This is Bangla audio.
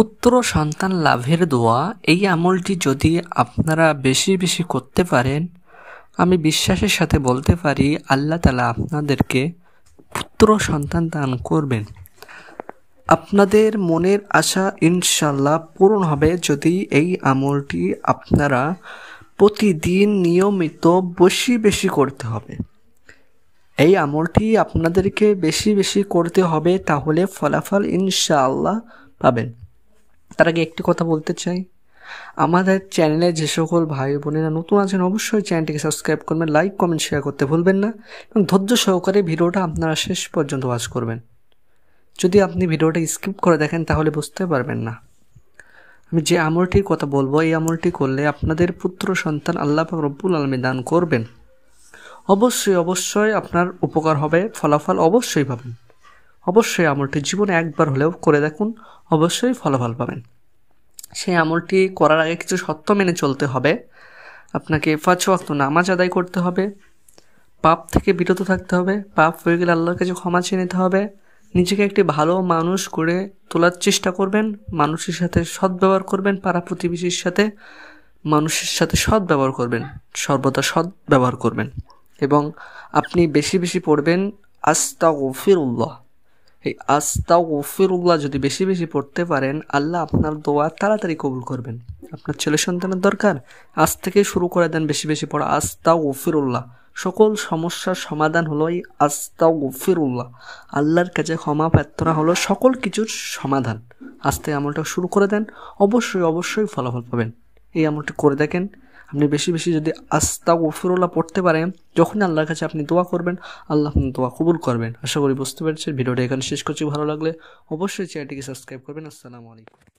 পুত্র সন্তান লাভের দোয়া এই আমলটি যদি আপনারা বেশি বেশি করতে পারেন আমি বিশ্বাসের সাথে বলতে পারি আল্লাহ তালা আপনাদেরকে পুত্র সন্তান দান করবেন আপনাদের মনের আশা ইনশাল্লাহ পূরণ হবে যদি এই আমলটি আপনারা প্রতিদিন নিয়মিত বেশি বেশি করতে হবে এই আমলটি আপনাদেরকে বেশি বেশি করতে হবে তাহলে ফলাফল ইনশাআল্লাহ পাবেন তার আগে একটি কথা বলতে চাই আমাদের চ্যানেলে যে সকল ভাই বোনেরা নতুন আছেন অবশ্যই চ্যানেলটিকে সাবস্ক্রাইব করবেন লাইক কমেন্ট শেয়ার করতে ভুলবেন না এবং ধৈর্য সহকারে ভিডিওটা আপনারা শেষ পর্যন্ত ওয়াচ করবেন যদি আপনি ভিডিওটা স্কিপ করে দেখেন তাহলে বুঝতে পারবেন না আমি যে আমলটির কথা বলবো এই আমলটি করলে আপনাদের পুত্র সন্তান আল্লাহ রব্বুল আলমী দান করবেন অবশ্যই অবশ্যই আপনার উপকার হবে ফলাফল অবশ্যই পাবেন অবশ্যই আমলটি জীবনে একবার হলেও করে দেখুন অবশ্যই ফলাফল পাবেন সেই আমলটি করার আগে কিছু সত্য মেনে চলতে হবে আপনাকে ফাজ ওয়াক্ত নামাজ আদায় করতে হবে পাপ থেকে বিরত থাকতে হবে পাপ হয়ে গেলে আল্লাহর কাছে ক্ষমা চেয়ে নিতে হবে নিজেকে একটি ভালো মানুষ করে তোলার চেষ্টা করবেন মানুষের সাথে সদ্ব্যবহার করবেন পাড়া প্রতিবেশীর সাথে মানুষের সাথে সৎ ব্যবহার করবেন সর্বদা সৎ ব্যবহার করবেন এবং আপনি বেশি বেশি পড়বেন আস্তা গফির উল্লাহ এই আস্তা উল্লাহ যদি বেশি বেশি পড়তে পারেন আল্লাহ আপনার দোয়া তাড়াতাড়ি কবুল করবেন আপনার ছেলে সন্তানের দরকার আজ থেকে শুরু করে দেন বেশি বেশি পড়া আস্তা উল্লাহ সকল সমস্যার সমাধান হলো এই আস্তা উল্লাহ আল্লাহর কাছে ক্ষমা প্রার্থনা হলো সকল কিছুর সমাধান আস্তে আমলটা শুরু করে দেন অবশ্যই অবশ্যই ফলাফল পাবেন এই আমলটি করে দেখেন আপনি বেশি বেশি যদি আস্তা গফরুল্লাহ পড়তে পারেন যখনই আল্লাহর কাছে আপনি দোয়া করবেন আল্লাহ আপনি দোয়া কবুল করবেন আশা করি বুঝতে পারছেন ভিডিওটা এখানে শেষ করছি ভালো লাগলে অবশ্যই চ্যানেলটিকে সাবস্ক্রাইব করবেন আসসালামু আলাইকুম